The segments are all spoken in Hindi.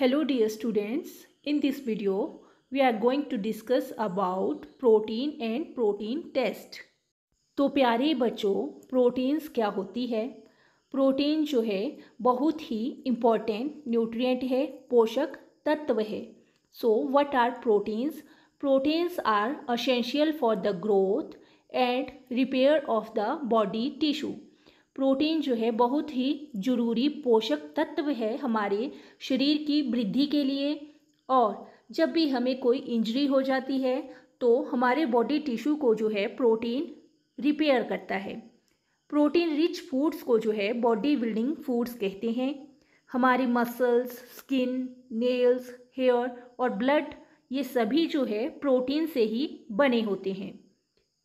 Hello dear students in this video we are going to discuss about protein and protein test तो प्यारे बच्चों प्रोटीन्स क्या होती है प्रोटीन जो है बहुत ही इम्पोर्टेंट न्यूट्रिएंट है पोषक तत्व है so what are proteins proteins are essential for the growth and repair of the body tissue protein जो है बहुत ही ज़रूरी पोषक तत्व है हमारे शरीर की वृद्धि के लिए और जब भी हमें कोई इंजरी हो जाती है तो हमारे बॉडी टिश्यू को जो है प्रोटीन रिपेयर करता है प्रोटीन रिच फूड्स को जो है बॉडी बिल्डिंग फूड्स कहते हैं हमारी मसल्स स्किन नेल्स हेयर और ब्लड ये सभी जो है प्रोटीन से ही बने होते हैं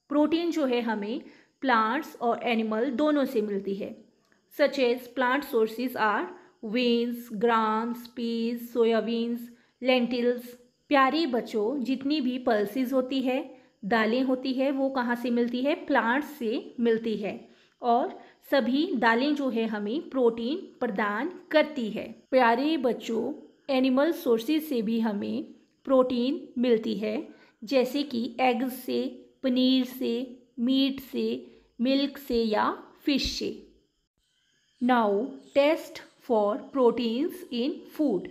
प्रोटीन जो है हमें प्लांट्स और एनिमल दोनों से मिलती है such as plant sources are beans grams peas soybeans lentils प्यारे बच्चों जितनी भी पल्सिस होती है दालें होती है वो कहाँ से मिलती है प्लांट्स से मिलती है और सभी दालें जो है हमें प्रोटीन प्रदान करती है प्यारे बच्चों एनिमल सोर्सेज से भी हमें प्रोटीन मिलती है जैसे कि एग्स से पनीर से मीट से मिल्क से या फिश से now test for proteins in food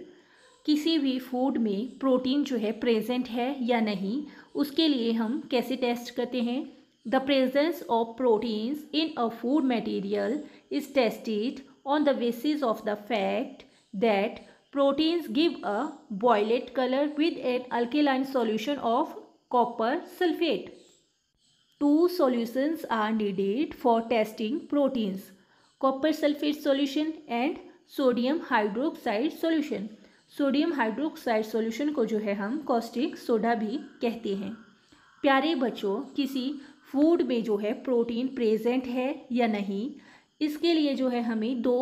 किसी भी फूड में प्रोटीन जो है प्रेजेंट है या नहीं उसके लिए हम कैसे टेस्ट करते हैं the presence of proteins in a food material is tested on the basis of the fact that proteins give a violet colour with an alkaline solution of copper sulphate two solutions are needed for testing proteins copper sulfate solution and sodium hydroxide solution sodium hydroxide solution को जो है हम कॉस्टिक सोडा भी कहते हैं प्यारे बच्चों किसी फूड में जो है प्रोटीन प्रेजेंट है या नहीं इसके लिए जो है हमें दो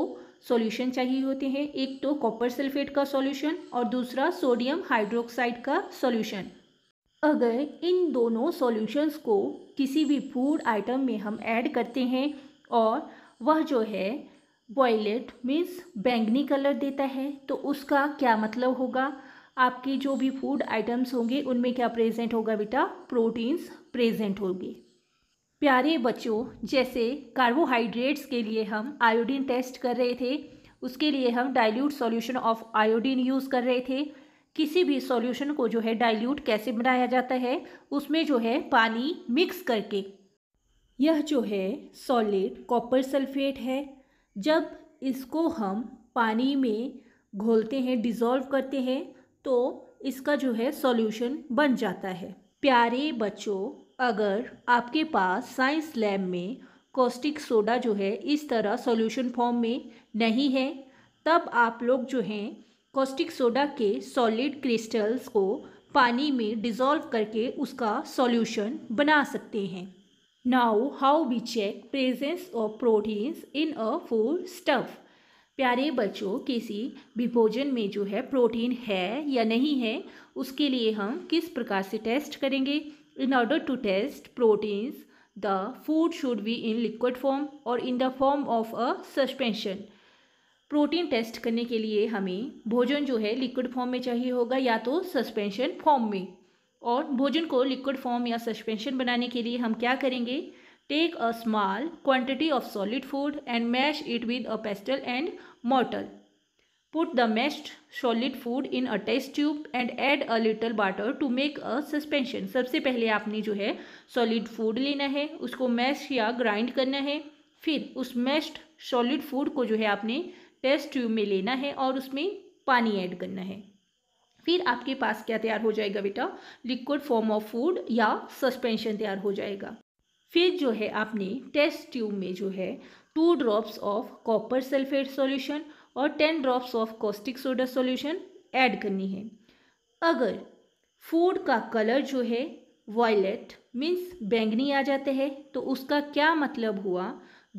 सॉल्यूशन चाहिए होते हैं एक तो कॉपर सल्फेट का सॉल्यूशन और दूसरा सोडियम हाइड्रोक्साइड का सॉल्यूशन अगर इन दोनों सॉल्यूशंस को किसी भी फूड आइटम में हम ऐड करते हैं और वह जो है बॉयलेट मीन्स बैंगनी कलर देता है तो उसका क्या मतलब होगा आपके जो भी फूड आइटम्स होंगे उनमें क्या प्रेजेंट होगा बेटा प्रोटीन्स प्रेजेंट होंगे प्यारे बच्चों जैसे कार्बोहाइड्रेट्स के लिए हम आयोडीन टेस्ट कर रहे थे उसके लिए हम dilute solution of iodine use कर रहे थे किसी भी सॉल्यूशन को जो है डाइल्यूट कैसे बनाया जाता है उसमें जो है पानी मिक्स करके यह जो है सॉलिड कॉपर सल्फेट है जब इसको हम पानी में घोलते हैं डिज़ोल्व करते हैं तो इसका जो है सॉल्यूशन बन जाता है प्यारे बच्चों अगर आपके पास साइंस लैब में कॉस्टिक सोडा जो है इस तरह सॉल्यूशन फॉर्म में नहीं है तब आप लोग जो हैं कॉस्टिक सोडा के सॉलिड क्रिस्टल्स को पानी में डिज़ोल्व करके उसका सॉल्यूशन बना सकते हैं now how we check presence of proteins in a foodstuff प्यारे बच्चों किसी भी भोजन में जो है प्रोटीन है या नहीं है उसके लिए हम किस प्रकार से टेस्ट करेंगे in order to test proteins the food should be in liquid form और in the form of a suspension protein test करने के लिए हमें भोजन जो है लिक्विड फॉर्म में चाहिए होगा या तो सस्पेंशन फॉर्म में और भोजन को लिक्विड फॉर्म या सस्पेंशन बनाने के लिए हम क्या करेंगे take a small quantity of solid food and mash it with a pestle and mortar put the mashed solid food in a test tube and add a little butter to make a suspension सबसे पहले आपने जो है सॉलिड फूड लेना है उसको मैश या ग्राइंड करना है फिर उस मैश्ड सॉलिड फूड को जो है आपने टेस्ट ट्यूब में लेना है और उसमें पानी ऐड करना है फिर आपके पास क्या तैयार हो जाएगा बेटा लिक्विड फॉर्म ऑफ फूड या सस्पेंशन तैयार हो जाएगा फिर जो है आपने टेस्ट ट्यूब में जो है two drops of copper sulphate solution और ten drops of caustic soda solution add करनी है अगर फूड का कलर जो है वॉयलेट मीन्स बैंगनी आ जाते हैं तो उसका क्या मतलब हुआ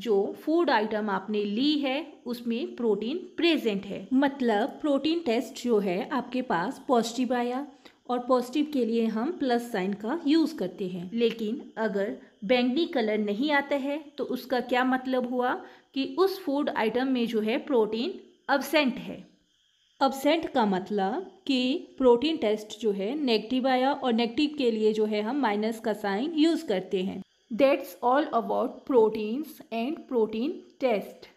जो फूड आइटम आपने ली है उसमें प्रोटीन प्रेजेंट है मतलब प्रोटीन टेस्ट जो है आपके पास पॉजिटिव आया और पॉजिटिव के लिए हम प्लस साइन का यूज़ करते हैं लेकिन अगर बैंगनी कलर नहीं आता है तो उसका क्या मतलब हुआ कि उस फूड आइटम में जो है प्रोटीन अबसेंट है अबसेंट का मतलब कि प्रोटीन टेस्ट जो है नेगेटिव आया और नेगेटिव के लिए जो है हम माइनस का साइन यूज़ करते हैं That's all about proteins and protein test.